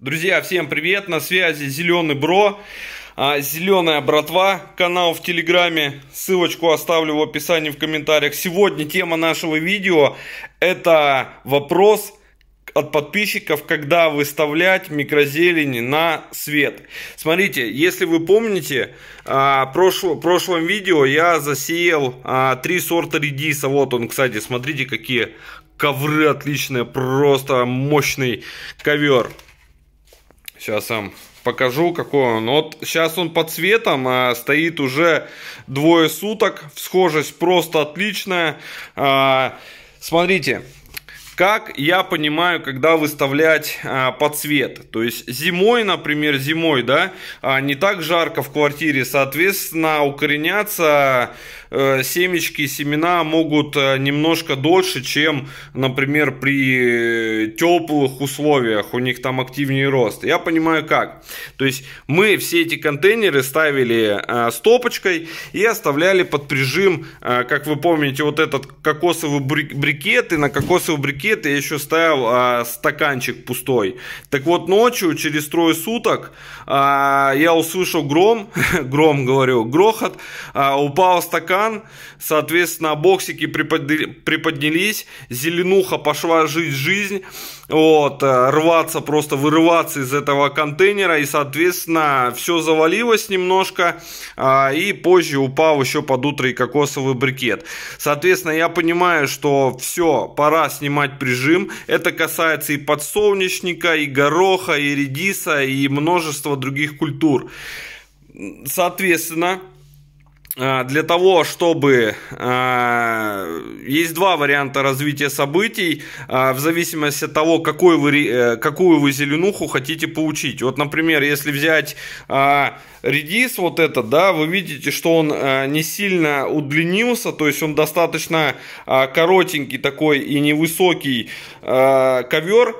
Друзья, всем привет! На связи Зеленый Бро, а, Зеленая Братва, канал в Телеграме. Ссылочку оставлю в описании в комментариях. Сегодня тема нашего видео – это вопрос от подписчиков, когда выставлять микрозелени на свет. Смотрите, если вы помните, а, в прошлом видео я засеял а, три сорта редиса. Вот он, кстати, смотрите, какие ковры отличные, просто мощный ковер. Сейчас вам покажу, какой он. Вот сейчас он по цветам а стоит уже двое суток. Схожесть просто отличная. Э, смотрите, как я понимаю, когда выставлять а, подсвет? То есть зимой, например, зимой, да, а, не так жарко в квартире, соответственно, укореняться э, семечки, семена могут э, немножко дольше, чем, например, при теплых условиях, у них там активнее рост. Я понимаю как. То есть мы все эти контейнеры ставили э, стопочкой и оставляли под прижим, э, как вы помните, вот этот кокосовый брикет, и на кокосовый брикет пакет, я еще ставил а, стаканчик пустой. Так вот, ночью, через трое суток, а, я услышал гром, гром, говорю, грохот, а, упал стакан, соответственно, боксики приподняли, приподнялись, зеленуха пошла жить жизнь, вот, э, рваться, просто вырываться из этого контейнера, и, соответственно, все завалилось немножко, а, и позже упал еще под утро и кокосовый брикет. Соответственно, я понимаю, что все, пора снимать снимать прижим. Это касается и подсолнечника, и гороха, и редиса, и множества других культур. Соответственно, а, для того, чтобы... А, есть два варианта развития событий а, в зависимости от того, какой вы, э, какую вы зеленуху хотите получить. Вот, например, если взять редис вот этот, да, вы видите, что он не сильно удлинился, то есть он достаточно коротенький такой и невысокий ковер,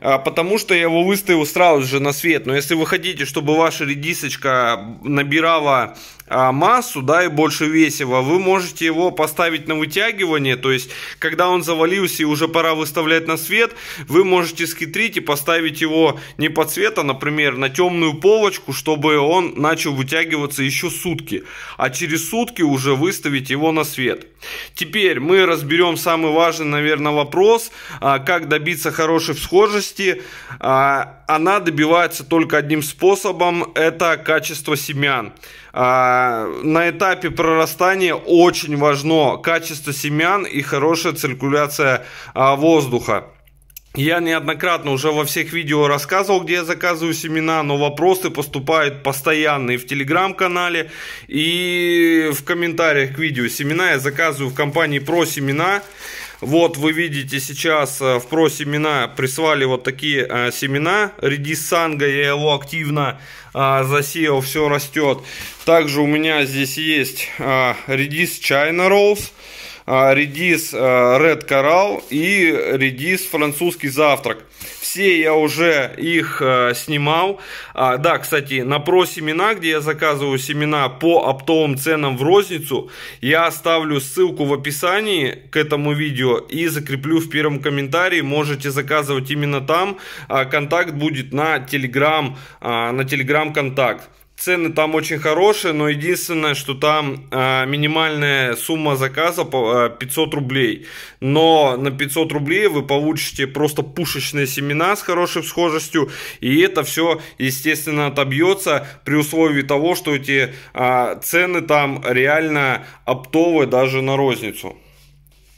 потому что я его выставил сразу же на свет. Но если вы хотите, чтобы ваша редисочка набирала а, массу, да, и больше весива, вы можете его поставить на вытягивание, то есть, когда он завалился и уже пора выставлять на свет, вы можете схитрить и поставить его не под свет, а, например, на темную полочку, чтобы он начал вытягиваться еще сутки, а через сутки уже выставить его на свет. Теперь мы разберем самый важный, наверное, вопрос, а, как добиться хорошей всхожести. А, она добивается только одним способом, это качество семян на этапе прорастания очень важно качество семян и хорошая циркуляция а, воздуха. Я неоднократно уже во всех видео рассказывал, где я заказываю семена, но вопросы поступают постоянно и в телеграм-канале, и в комментариях к видео. Семена я заказываю в компании «Про семена». Вот вы видите сейчас э, в про семена прислали вот такие э, семена. Редис санга, я его активно э, засеял, все растет. Также у меня здесь есть редис чайна роуз. А, редис а, Red Coral и редис французский завтрак. Все я уже их а, снимал. Да, кстати, на про семена, где я заказываю семена по оптовым ценам в розницу, я оставлю ссылку в описании к этому видео и закреплю в первом комментарии. Можете заказывать именно там. Контакт будет на телеграм, на телеграм контакт. Цены там очень хорошие, но единственное, что там э, минимальная сумма заказа 500 а, рублей. Но на 500 рублей вы получите просто пушечные семена с хорошей схожестью. И это все, естественно, отобьется при условии того, что эти э, цены там реально оптовые даже на розницу.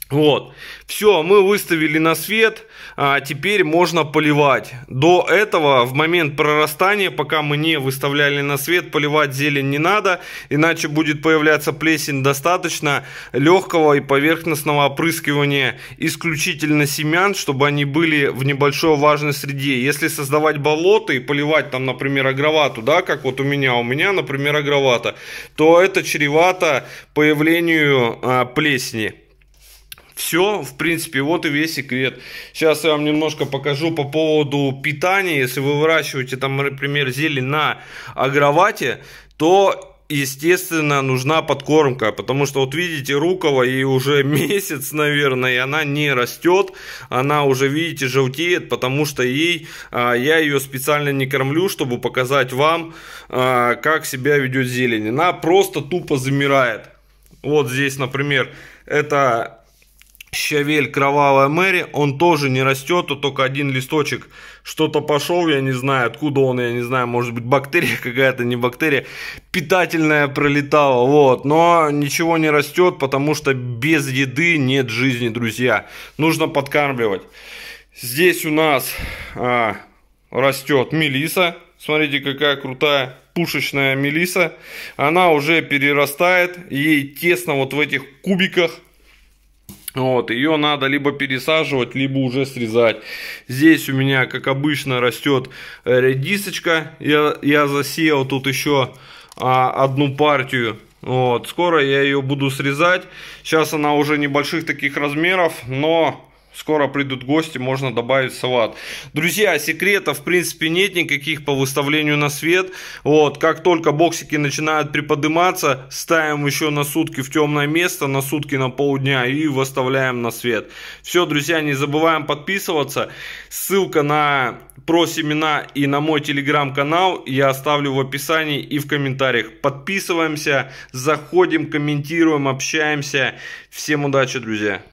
Вот, все, мы выставили на свет, а теперь можно поливать. До этого, в момент прорастания, пока мы не выставляли на свет, поливать зелень не надо, иначе будет появляться плесень достаточно легкого и поверхностного опрыскивания исключительно семян, чтобы они были в небольшой влажной среде. Если создавать болото и поливать там, например, агровату, да, как вот у меня, у меня, например, агровата, то это чревато появлению а, плесени. Все, в принципе, вот и весь секрет. Сейчас я вам немножко покажу по поводу питания. Если вы выращиваете, там, например, зелень на агровате, то естественно, нужна подкормка, потому что вот видите, рукола и уже месяц, наверное, и она не растет, она уже, видите, желтеет, потому что ей, а, я ее специально не кормлю, чтобы показать вам, а, как себя ведет зелень. Она просто тупо замирает. Вот здесь, например, это Щавель, кровавая Мэри, он тоже не растет, а только один листочек что-то пошел, я не знаю, откуда он, я не знаю, может быть бактерия какая-то, не бактерия, питательная пролетала, вот, но ничего не растет, потому что без еды нет жизни, друзья, нужно подкармливать. Здесь у нас а, растет мелиса, смотрите какая крутая, пушечная мелиса, она уже перерастает, ей тесно вот в этих кубиках, вот, ее надо либо пересаживать, либо уже срезать. Здесь у меня, как обычно, растет э, редисочка. Я, я засеял тут еще а, одну партию. Вот, скоро я ее буду срезать. Сейчас она уже небольших таких размеров, но Скоро придут гости, можно добавить салат. Друзья, секретов, в принципе, нет никаких по выставлению на свет. Вот, как только боксики начинают приподниматься, ставим еще на сутки в темное место, на сутки на полдня и выставляем на свет. Все, друзья, не забываем подписываться. Ссылка на про семена и на мой телеграм-канал я оставлю в описании и в комментариях. Подписываемся, заходим, комментируем, общаемся. Всем удачи, друзья!